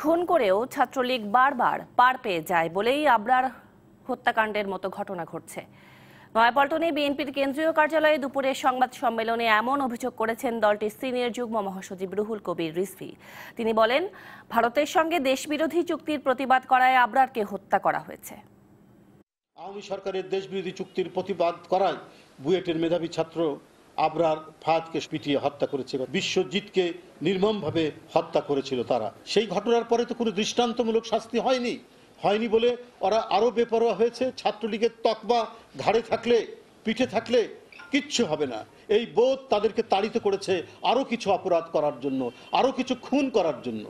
খুন করেও ছাত্রলীগ বারবার পার পেয়ে যায় বলেই আবরার হত্যাকাণ্ডের মতো ঘটনা ঘটছে নয়াপল্টনে বিএনপির কেন্দ্রীয় কার্যালয়ে দুপুরে সংবাদ সম্মেলনে এমন অভিযোগ করেছেন দলটির সিনিয়র যুগ্ম মহাসচিব রুহুল কবির রিসভি তিনি বলেন ভারতের সঙ্গে দেশবিরোধী চুক্তির প্রতিবাদ করায় আবরারকে হত্যা করা হয়েছে আওয়ামী সরকারের দেশবিরোধী চুক্তির প্রতিবাদ করায় বুয়েটের মেধাবী ছাত্র আবরার ফাদকে পিটিয়ে হত্যা করেছিল বিশ্বজিৎকে নির্মমভাবে হত্যা করেছিল তারা সেই ঘটনার পরে তো কোনো দৃষ্টান্তমূলক শাস্তি হয়নি হয়নি বলে ওরা আরও বেপরোয়া হয়েছে ছাত্রলীগের তকবা ঘাড়ে থাকলে পিঠে থাকলে কিচ্ছু হবে না এই বোধ তাদেরকে তাড়িত করেছে আরও কিছু অপরাধ করার জন্য আরও কিছু খুন করার জন্য